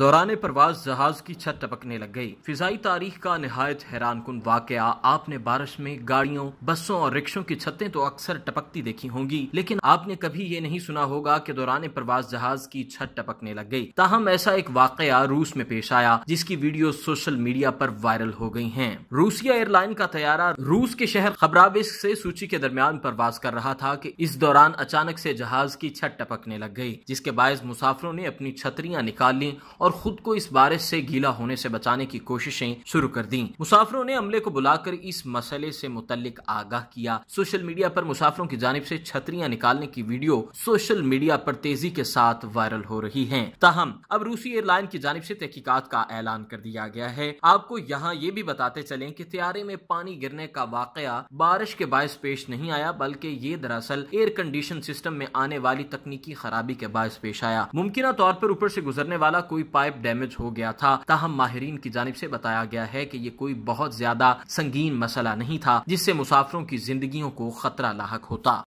दौरान परवाज जहाज की छत टपकने लग गई फिजाई तारीख का नहायत हैरान कन वाक़ आपने बारिश में गाड़ियों बसों और रिक्शों की छतें तो अक्सर टपकती देखी होंगी लेकिन आपने कभी ये नहीं सुना होगा कि दौरान प्रवास जहाज की छत टपकने लग गई ताहम ऐसा एक वाक़ रूस में पेश आया जिसकी वीडियो सोशल मीडिया पर वायरल हो गई है रूसिया एयरलाइन का तैयारा रूस के शहर खबराबिस्क से सूची के दरमियान प्रवास कर रहा था की इस दौरान अचानक से जहाज की छत टपकने लग गई जिसके बायस मुसाफिरों ने अपनी छतरियां निकाल ली और और खुद को इस बारिश से गीला होने से बचाने की कोशिशें शुरू कर दी मुसाफरों ने अमले को बुलाकर इस मसले से मुतलिक आगाह किया सोशल मीडिया पर मुसाफरों की जानब से छतरियां निकालने की वीडियो सोशल मीडिया पर तेजी के साथ वायरल हो रही है ताहम अब रूसी एयरलाइन की जानब से तहकीकात का ऐलान कर दिया गया है आपको यहाँ ये भी बताते चले की त्यारे में पानी गिरने का वाकया बारिश के बायस पेश नहीं आया बल्कि ये दरअसल एयर कंडीशन सिस्टम में आने वाली तकनीकी खराबी के बायस पेश आया मुमकिन तौर पर ऊपर से गुजरने वाला कोई पाइप डैमेज हो गया था ताहम माहरीन की जानब से बताया गया है कि ये कोई बहुत ज्यादा संगीन मसला नहीं था जिससे मुसाफिरों की जिंदगियों को खतरा लाक होता